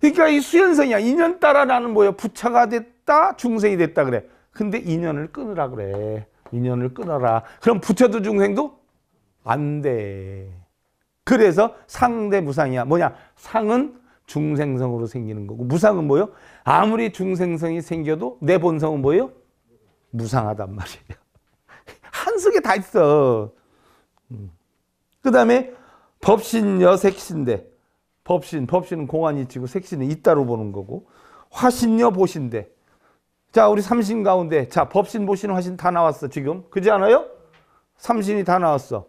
그러니까 이 수연성이야. 인연 따라 나는 뭐야. 부처가 됐다 중생이 됐다 그래. 근데 인연을 끊으라 그래. 인연을 끊어라. 그럼 부처도 중생도 안 돼. 그래서 상대 무상이야. 뭐냐? 상은 중생성으로 생기는 거고 무상은 뭐요? 아무리 중생성이 생겨도 내 본성은 뭐예요? 무상하단 말이에요. 한속에 다 있어. 음. 그 다음에 법신여 색신대. 법신, 법신은 공안이 있고 색신은 있다로 보는 거고 화신여 보신대. 자 우리 삼신 가운데 자 법신, 보신, 화신 다 나왔어 지금. 그지 않아요? 삼신이 다 나왔어.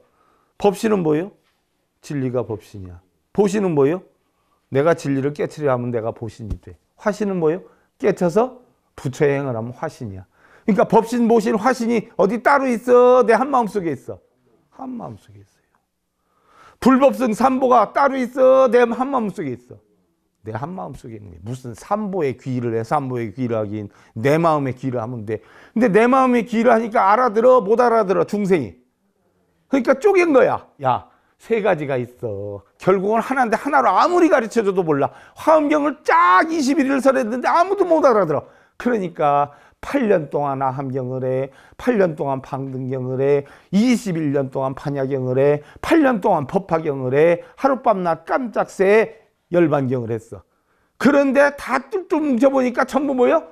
법신은 뭐예요? 진리가 법신이야. 보신은 뭐예요? 내가 진리를 깨트려 하면 내가 보신이 돼. 화신은 뭐예요? 깨쳐서 부처 행을 하면 화신이야. 그러니까 법신, 모신, 화신이 어디 따로 있어? 내 한마음 속에 있어. 한마음 속에 있어요. 불법승, 삼보가 따로 있어? 내 한마음 속에 있어. 내 한마음 속에 있는 게 무슨 삼보의 귀를 해 삼보의 귀를 하긴 내 마음의 귀를 하면 돼 근데 내 마음의 귀를 하니까 알아들어 못 알아들어 중생이 그러니까 쪼갠 거야 야세 가지가 있어. 결국은 하나인데 하나로 아무리 가르쳐줘도 몰라. 화엄경을쫙 21일 설했는데 아무도 못 알아들어. 그러니까 8년 동안 아함경을 해. 8년 동안 방등경을 해. 21년 동안 판야경을 해. 8년 동안 법화경을 해. 하룻밤낮 깜짝새 열반경을 했어. 그런데 다 뚫뚫 뭉쳐보니까 전부 뭐요?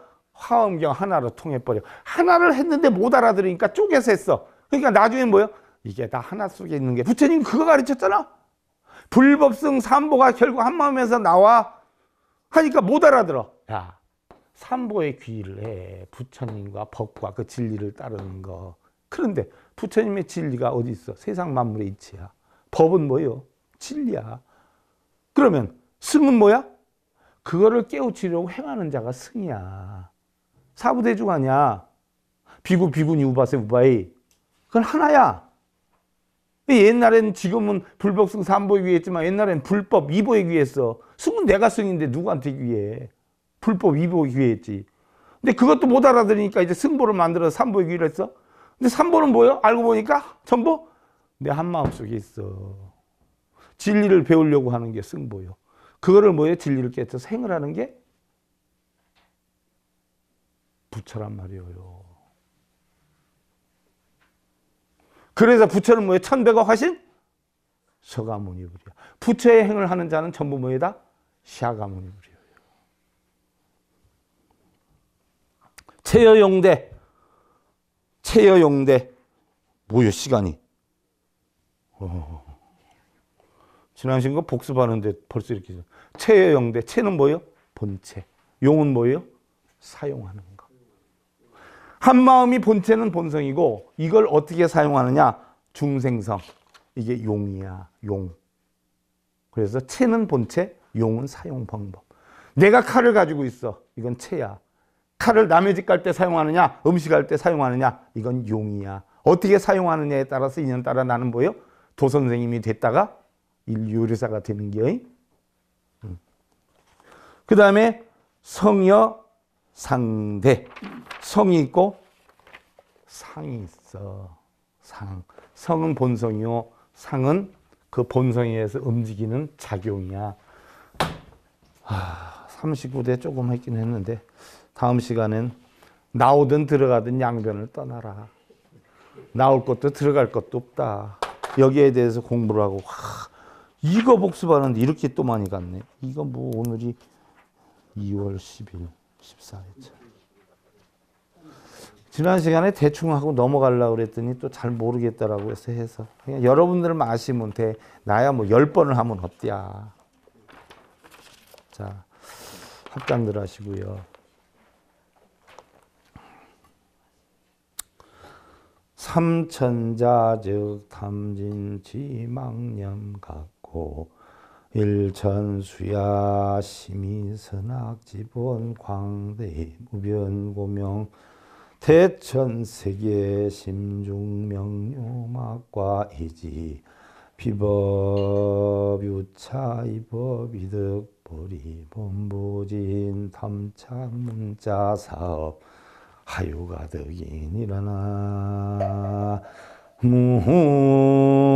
예화엄경 하나로 통해버려. 하나를 했는데 못 알아들으니까 쪼개서 했어. 그러니까 나중에 뭐요? 예 이게 다 하나 속에 있는 게 부처님 그거 가르쳤잖아 불법성 삼보가 결국 한마음에서 나와 하니까 못 알아들어 야 삼보의 귀를 해 부처님과 법과 그 진리를 따르는 거 그런데 부처님의 진리가 어디 있어 세상 만물의 이치야 법은 뭐예요 진리야 그러면 승은 뭐야 그거를 깨우치려고 행하는 자가 승이야 사부대중 아니야 비구 비구니 우바세 우바이 그건 하나야 옛날에는 지금은 불법승 3보이기 위했지만 옛날에는 불법 2보에 위했어. 승은 내가 승인데 누구한테 위해. 불법 2보에 위했지. 근데 그것도 못 알아들으니까 이제 승보를 만들어서 3보에 위했어. 근데 3보는 뭐예요? 알고 보니까 전부 내 한마음 속에 있어. 진리를 배우려고 하는 게 승보요. 그거를 뭐예요? 진리를 깨쳐서 행을 하는 게 부처란 말이에요. 그래서 부처는 뭐예요? 천배가 화신? 서가모니불이야. 부처의 행을 하는 자는 전부 뭐에다? 샤가모니불이요 체여용대. 체여용대. 뭐요 시간이? 어. 지난 신거 복습하는데 벌써 이렇게. 체여용대. 체는 뭐예요? 본체. 용은 뭐예요? 사용하는 한 마음이 본체는 본성이고 이걸 어떻게 사용하느냐? 중생성. 이게 용이야, 용. 그래서 체는 본체, 용은 사용 방법. 내가 칼을 가지고 있어. 이건 체야. 칼을 남의 집 갈 때 사용하느냐, 음식할 때 사용하느냐, 이건 용이야. 어떻게 사용하느냐에 따라서 인연 따라 나는 뭐예요? 도선생님이 됐다가 인류의사가 되는 게그 다음에 성여 상대. 성이 있고 상이 있어. 상. 성은 본성이요. 상은 그 본성에 의해서 움직이는 작용이야. 아, 39대 조금 했긴 했는데 다음 시간엔 나오든 들어가든 양변을 떠나라. 나올 것도 들어갈 것도 없다. 여기에 대해서 공부를 하고 와, 이거 복습하는데 이렇게 또 많이 갔네. 이거 뭐 오늘이 2월 10일. 14회차. 지난 시간에 대충 하고 넘어가려고 그랬더니 또 잘 모르겠다라고 해서 해서 그냥 여러분들만 뭐 시면 돼. 나야 뭐1번을 하면 어때야. 자, 합장들 하시고요. 3천자 즉 탐진 지망념 같고 일천수야 심이선악지본 광대 무변고명 대천세계 심중명료막과 이지 비법 유차 이법 이득 보리 본부진 탐창 문자 사업 하유가득인일어나 무호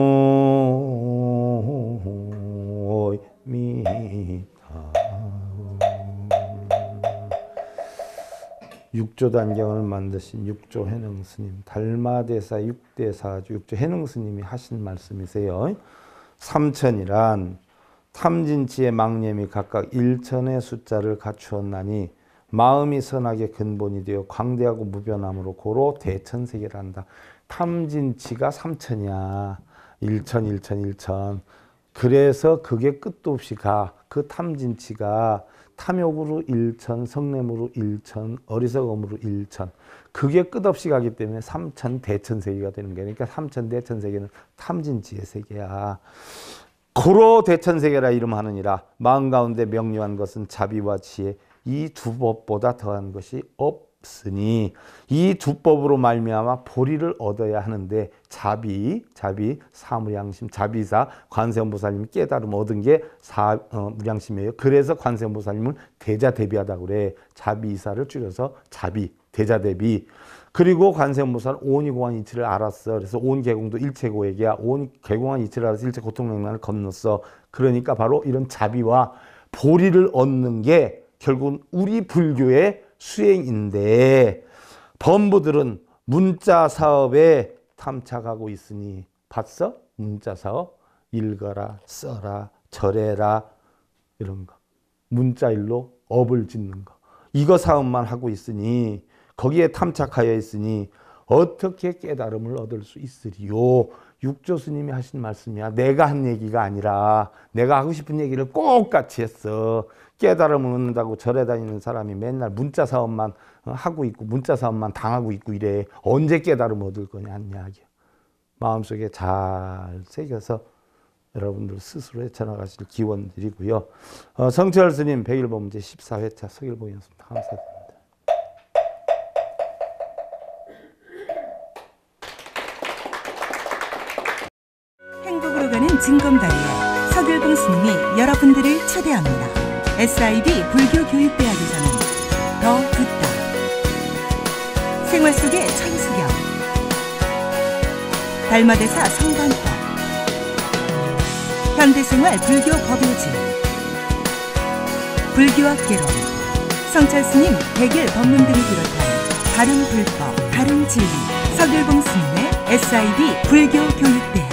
육조 단경을 만드신 육조 해능 스님, 달마대사 육대사주 육조 해능 스님이 하신 말씀이세요. 삼천이란 탐진치의 망념이 각각 일천의 숫자를 갖추었나니 마음이 선하게 근본이 되어 광대하고 무변함으로 고로 대천세계를 다 탐진치가 삼천이야. 일천, 일천, 일천. 그래서 그게 끝도 없이 가. 그 탐진치가 탐욕으로 일천, 성냄으로 일천, 어리석음으로 일천. 그게 끝없이 가기 때문에 삼천 대천세계가 되는 거예요. 그러니까 삼천 대천세계는 탐진치의 세계야. 고로 대천세계라 이름하느니라. 마음 가운데 명료한 것은 자비와 지혜 이 두 법보다 더한 것이 없 없으니 이 두법으로 말미암아 보리를 얻어야 하는데 자비, 자비, 사무량심, 자비사 관세음보살님이 깨달음 얻은 게 사, 어, 무량심이에요. 그래서 관세음보살님은 대자 대비하다 그래. 자비사를 줄여서 자비, 대자 대비. 그리고 관세음보살은 온이공한 이치를 알았어. 그래서 온 개공도 일체고액이야. 온 개공한 이치를 알아서 일체 고통냉난을 건넜어. 그러니까 바로 이런 자비와 보리를 얻는 게 결국은 우리 불교의 수행인데 범부들은 문자 사업에 탐착하고 있으니 봤어? 문자 사업 읽어라 써라 절해라 이런 거 문자일로 업을 짓는 거 이거 사업만 하고 있으니 거기에 탐착하여 있으니 어떻게 깨달음을 얻을 수 있으리요 육조 스님이 하신 말씀이야. 내가 한 얘기가 아니라 내가 하고 싶은 얘기를 꼭 같이 했어. 깨달음을 얻는다고 절에 다니는 사람이 맨날 문자 사업만 어, 하고 있고 문자 사업만 당하고 있고 이래. 언제 깨달음 얻을 거냐는 이야기야. 마음속에 잘 새겨서 여러분들 스스로 헤쳐나가실 기원 드리고요. 어, 성철 스님 백일보문제 14회차 석일봉이었습니다. 감사합니다. 증검다리에 서글봉 스님이 여러분들을 초대합니다. SIB 불교교육대학에서는 더 듣다. 생활 속의 천수경. 달마대사 성관법. 현대생활 불교 법요지. 불교학개론. 성찰스님 백일 법문 등을 비롯한 다른 불법, 다른 진리. 서글봉 스님의 SIB 불교교육대학.